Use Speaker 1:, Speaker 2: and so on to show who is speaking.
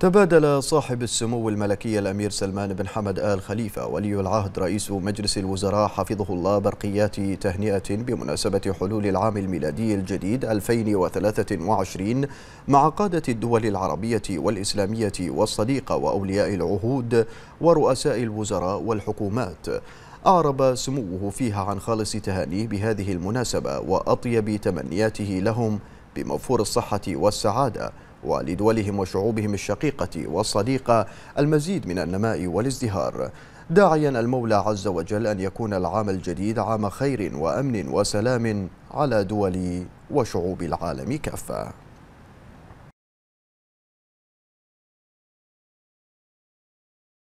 Speaker 1: تبادل صاحب السمو الملكي الأمير سلمان بن حمد آل خليفة ولي العهد رئيس مجلس الوزراء حفظه الله برقيات تهنئة بمناسبة حلول العام الميلادي الجديد 2023 مع قادة الدول العربية والإسلامية والصديقة وأولياء العهود ورؤساء الوزراء والحكومات أعرب سموه فيها عن خالص تهانيه بهذه المناسبة وأطيب تمنياته لهم بموفور الصحة والسعادة ولدولهم وشعوبهم الشقيقة والصديقة المزيد من النماء والازدهار داعيا المولى عز وجل أن يكون العام الجديد عام خير وأمن وسلام على دول وشعوب العالم كافة